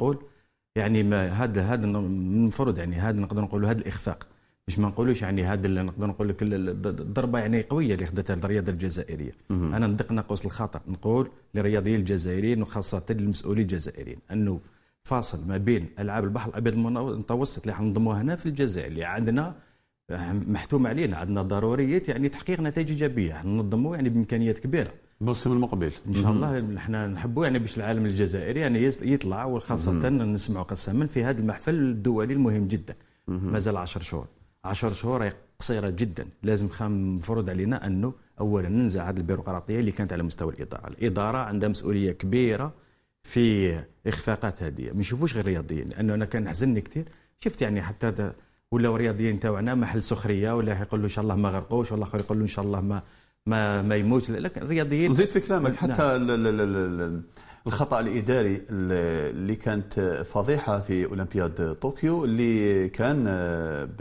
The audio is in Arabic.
نقول يعني ما هذا هذا من المفروض يعني هذا نقدر نقولوا هذا الاخفاق باش ما نقولوش يعني هذا اللي نقدر نقول لك الضربه يعني قويه اللي خدتها الرياضه الجزائريه مم. انا ندق ناقص الخطا نقول للرياضيين الجزائريين وخاصه للمسؤولين الجزائريين انه فاصل ما بين العاب البحر الابيض المتوسط اللي حنضموها هنا في الجزائر اللي عندنا محتوم علينا عندنا ضروريه يعني تحقيق نتائج ايجابيه ننظموا يعني بامكانيات كبيره الموسم المقبل ان شاء الله نحن نحبوا يعني باش العالم الجزائري يعني يطلع وخاصه نسمعوا قسما في هذا المحفل الدولي المهم جدا مازال 10 شهور 10 شهور قصيره جدا لازم خام مفروض علينا انه اولا ننزع هذه البيروقراطيه اللي كانت على مستوى الاداره الاداره عندها مسؤوليه كبيره في اخفاقات هذه ما نشوفوش غير الرياضيين لانه انا كان حزني كثير شفت يعني حتى ولا الرياضيين تاعنا محل سخريه ولا يقول له ان شاء الله ما غرقوش والله يقول له ان شاء الله ما ما ما يموت لكن الرياضيين نزيد في كلامك نعم. حتى نعم. الخطا الاداري اللي كانت فضيحه في اولمبياد طوكيو اللي كان